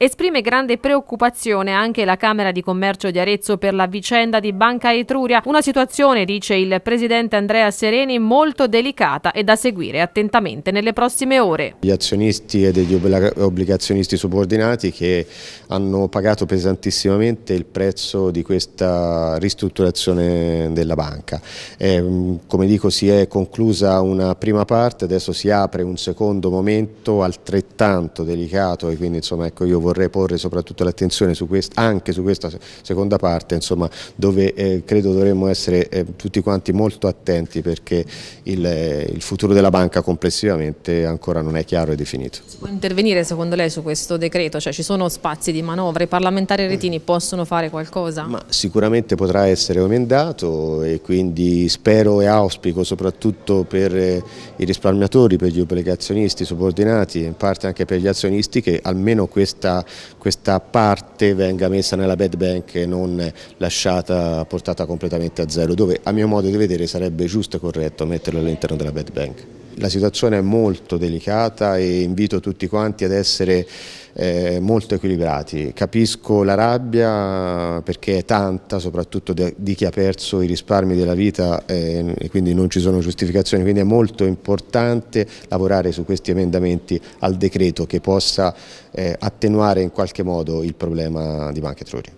Esprime grande preoccupazione anche la Camera di Commercio di Arezzo per la vicenda di Banca Etruria, una situazione, dice il presidente Andrea Sereni, molto delicata e da seguire attentamente nelle prossime ore. Gli azionisti e degli obbligazionisti subordinati che hanno pagato pesantissimamente il prezzo di questa ristrutturazione della banca. E, eh, come dico si è conclusa una prima parte, adesso si apre un secondo momento altrettanto delicato e quindi insomma ecco io vorrei porre soprattutto l'attenzione anche su questa seconda parte, insomma, dove eh, credo dovremmo essere eh, tutti quanti molto attenti perché il, eh, il, futuro della banca complessivamente ancora non è chiaro e definito. Si può intervenire secondo lei su questo decreto? Cioè ci sono spazi di manovra? I parlamentari mm. retini possono fare qualcosa? Ma sicuramente potrà essere emendato e quindi spero e auspico soprattutto per eh, i risparmiatori, per gli obbligazionisti subordinati e in parte anche per gli azionisti che almeno questa questa, parte venga messa nella bad bank e non lasciata, portata completamente a zero, dove a mio modo di vedere sarebbe giusto e corretto metterla all'interno della bad bank. La situazione è molto delicata e invito tutti quanti ad essere eh, molto equilibrati. Capisco la rabbia perché è tanta, soprattutto de, di chi ha perso i risparmi della vita eh, e quindi non ci sono giustificazioni, quindi è molto importante lavorare su questi emendamenti al decreto che possa eh, attenuare in qualche modo il problema di Banca Etruria.